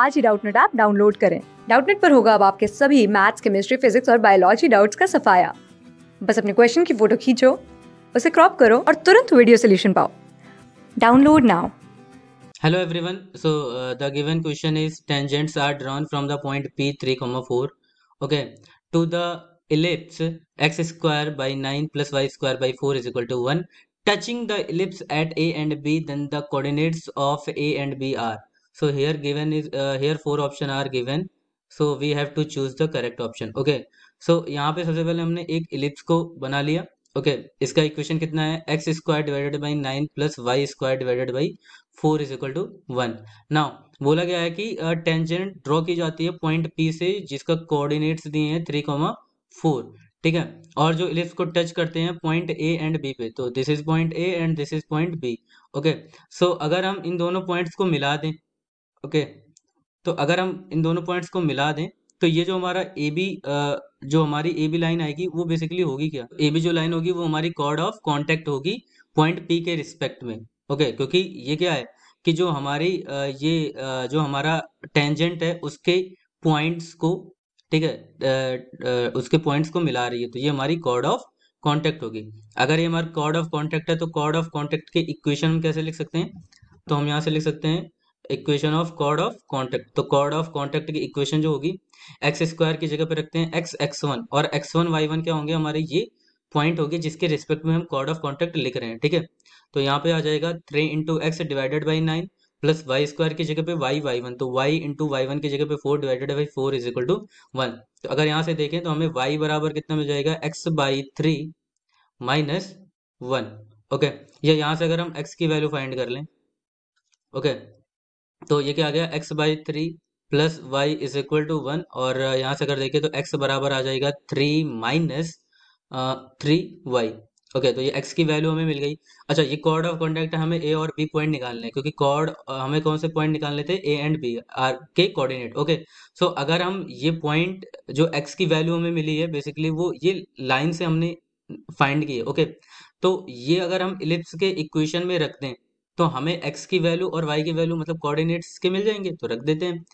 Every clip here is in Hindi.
आज ही डाउटनेट ऐप डाउनलोड करें डाउटनेट पर होगा अब आपके सभी मैथ्स केमिस्ट्री फिजिक्स और बायोलॉजी डाउट्स का सफाया बस अपने क्वेश्चन की फोटो खींचो उसे क्रॉप करो और तुरंत वीडियो सोल्यूशन पाओ download now hello everyone so uh, the given question is tangents are drawn from the point p 3 comma 4 okay to the ellipse x square by 9 plus y square by 4 is equal to 1 touching the ellipse at a and b then the coordinates of a and b are so here given is uh, here four option are given so we have to choose the correct option okay so यहाँ पे सबसे पहले हमने एक इलिप्स को बना लिया ओके okay, इसका इक्वेशन कितना है x square divided by nine plus y square divided by four is equal to one now बोला गया है कि टेंजेंट uh, ड्रॉ की जाती है पॉइंट पी से जिसका कोऑर्डिनेट्स दिए हैं थ्री कॉमा फोर ठीक है और जो इलिप्स को टच करते हैं पॉइंट ए एंड बी पे तो this is point A and this is point B okay so अगर हम इन दोनों पॉइंट्स को मिला दें ओके तो अगर हम इन दोनों पॉइंट्स को मिला दें तो ये जो हमारा ए बी जो हमारी ए बी लाइन आएगी वो बेसिकली होगी क्या ए बी जो लाइन होगी वो हमारी कॉर्ड ऑफ कॉन्टेक्ट होगी पॉइंट पी के रिस्पेक्ट में ओके क्योंकि ये क्या है कि जो हमारी ये जो हमारा टेंजेंट है उसके पॉइंट्स को ठीक है उसके पॉइंट्स को मिला रही है तो ये हमारी कॉर्ड ऑफ कॉन्टेक्ट होगी अगर ये हमारा कॉर्ड ऑफ कॉन्टेक्ट है तो कॉर्ड ऑफ कॉन्टेक्ट के इक्वेशन हम कैसे लिख सकते हैं तो हम यहाँ से लिख सकते हैं equation of chord of contact तो कॉर्ड ऑफ कॉन्टेक्ट की इक्वेशन जो होगी एक्स स्क्वायर की जगह पे रखते हैं एक्स एक्स वन और एक्स वन वाई वन क्या होंगे हमारे ये पॉइंट होगी जिसके रिस्पेक्ट में हम कॉर्ड ऑफ कॉन्टेक्ट लिख रहे हैं ठीक है तो यहाँ पे आ जाएगा three into x divided by nine plus y square की जगह पे वाई वाई वन तो वाई इंटू वाई वन की जगह पे four divided by four is equal to one तो अगर यहाँ से देखें तो हमें वाई बराबर कितना मिल जाएगा x by three minus one okay या यहाँ से अगर हम एक्स की वैल्यू फाइंड कर लें ओके okay, तो ये क्या आ गया x by three plus y is equal to one और यहाँ से अगर देखें तो एक्स बराबर आ जाएगा three minus three y okay तो ये एक्स की वैल्यू हमें मिल गई अच्छा ये कॉर्ड ऑफ कॉन्टैक्ट हमें ए और बी पॉइंट निकालने हैं क्योंकि कॉर्ड हमें कौन से पॉइंट निकालने थे ए एंड बी आर के कोऑर्डिनेट ओके सो अगर हम ये पॉइंट जो एक्स की वैल्यू हमें मिली है बेसिकली वो ये लाइन से हमने फाइंड की है ओके okay? तो ये अगर हम इलिप्स के इक्वेशन में रख दें तो हमें एक्स की वैल्यू और वाई की वैल्यू मतलब कोऑर्डिनेट्स के मिल जाएंगे तो रख देते हैं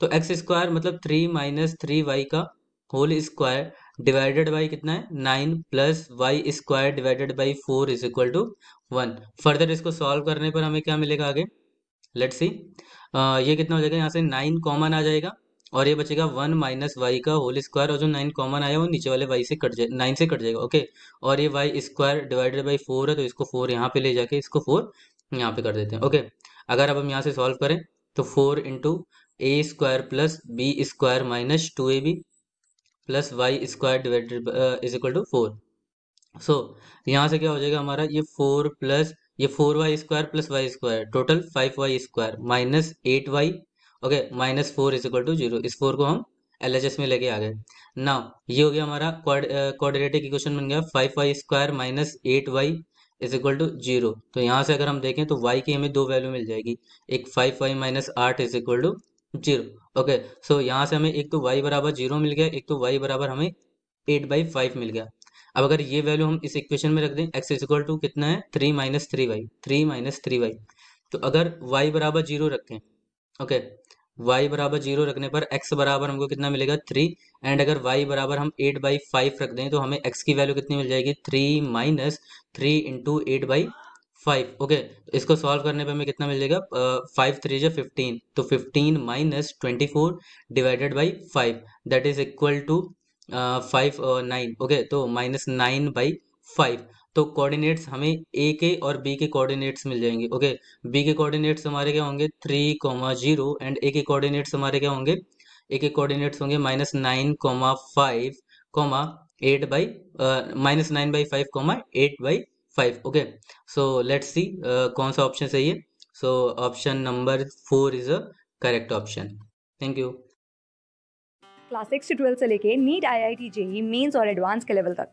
तो एक्स स्क्वायर मतलब थ्री माइनस थ्री वाई का होल स्क्वायर डिवाइडेड बाई कितना है nine plus y square divided by four is equal to one further इसको सॉल्व करने पर हमें क्या मिलेगा आगे लेट सी ये कितना हो जाएगा यहाँ से नाइन कॉमन आ जाएगा और ये बचेगा वन माइनस वाई का होल स्क्वायर और जो नाइन कॉमन आया वो नीचे वाले वाई से कट जाए नाइन से कट जाएगा ओके और ये y square divided by four है तो इसको फोर यहाँ पे ले जाके इसको फोर यहाँ पे कर देते हैं ओके अगर अब हम यहाँ से सॉल्व करें तो four into A square plus B square minus two A B plus y square divided is equal to four so यहाँ से क्या हो जाएगा हमारा ये फोर प्लस ये four y square plus y square total five y square minus eight y okay minus four is equal to zero इस फोर को हम एल एच एस में लेके आ गए ना ये हो गया हमारा क्वाड्रेटिक इक्वेशन uh, बन गया five y square minus eight y is equal to zero तो यहाँ से अगर हम देखें तो वाई की हमें दो वैल्यू मिल जाएगी एक फाइव वाई माइनस आठ is equal to zero okay so यहाँ से हमें एक तो वाई बराबर जीरो मिल गया एक तो वाई बराबर हमें एट बाई फाइव मिल गया अब अगर ये वैल्यू हम इस इक्वेशन में रख दें एक्स इज इक्वल टू कितना है three minus three y three minus three y तो अगर वाई बराबर जीरो रखें ओके y बराबर जीरो रखने पर x बराबर हमको कितना मिलेगा थ्री एंड अगर y बराबर हम एट बाई फाइव रख दें तो हमें x की वैल्यू कितनी मिल जाएगी three minus three into eight by five okay इसको सॉल्व करने पे हमें कितना मिल जाएगा फाइव थ्री जो फिफ्टीन तो fifteen minus twenty four divided by five that is equal to five nine okay तो माइनस नाइन बाई फाइव तो कोऑर्डिनेट्स हमें ए के और बी के कोऑर्डिनेट्स मिल जाएंगे ओके बी के कोऑर्डिनेट्स हमारे क्या होंगे three comma zero and A के कोऑर्डिनेट्स हमारे क्या होंगे ए के कोऑर्डिनेट्स होंगे minus nine comma five comma eight by minus nine by five comma eight by five okay so let's see कौन सा ऑप्शन सही है so option number four is a correct option thank you class six से लेके NEET IIT JEE mains और एडवांस के लेवल तक